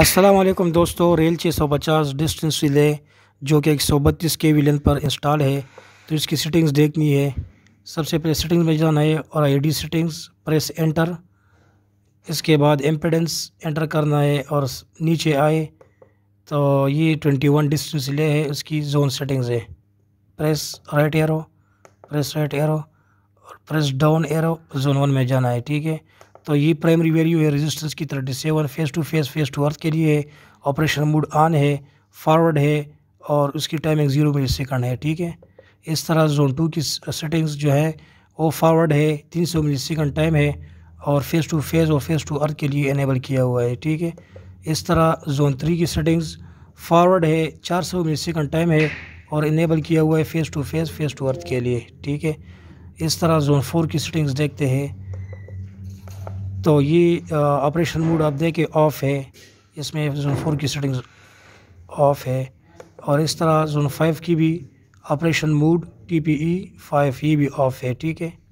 असलम दोस्तों रेल छः सौ पचास डिस्टेंस रिले जो कि एक सौ बत्तीस के वी लेंथ पर इंस्टॉल है तो इसकी सेटिंग्स देखनी है सबसे पहले सेटिंग्स में जाना है और आईडी सेटिंग्स प्रेस एंटर इसके बाद एम्पेडेंस एंटर करना है और नीचे आए तो ये ट्वेंटी वन डिस्टेंस रिले है उसकी जोन सेटिंग्स है press right arrow press right arrow और press down arrow zone one में जाना है ठीक है तो ये प्राइमरी वैल्यू है रेजिस्टेंस की तरह disable phase to phase phase to earth के लिए है ऑपरेशन मूड ऑन है फॉरवर्ड है और उसकी टाइमिंग ज़ीरो मिनट सेकंड है ठीक है इस तरह जोन टू की सेटिंग्स जो है वो फॉरवर्ड है तीन सौ मिनट सेकंड टाइम है और फेस टू फेस और फेस टू अर्थ के लिए इनेबल किया हुआ है ठीक है इस तरह जोन थ्री की सेटिंग्स फॉरवर्ड है चार सौ मिनट सेकंड टाइम है और इनेबल किया हुआ है phase to phase phase to earth के लिए ठीक है इस तरह जोन फोर की सेटिंग्स देखते हैं तो ये ऑपरेशन मोड आप देखें ऑफ़ है इसमें जोन फोर की सेटिंग्स ऑफ़ है और इस तरह जोन फाइव की भी operation mode T P E five ये भी ऑफ़ है ठीक है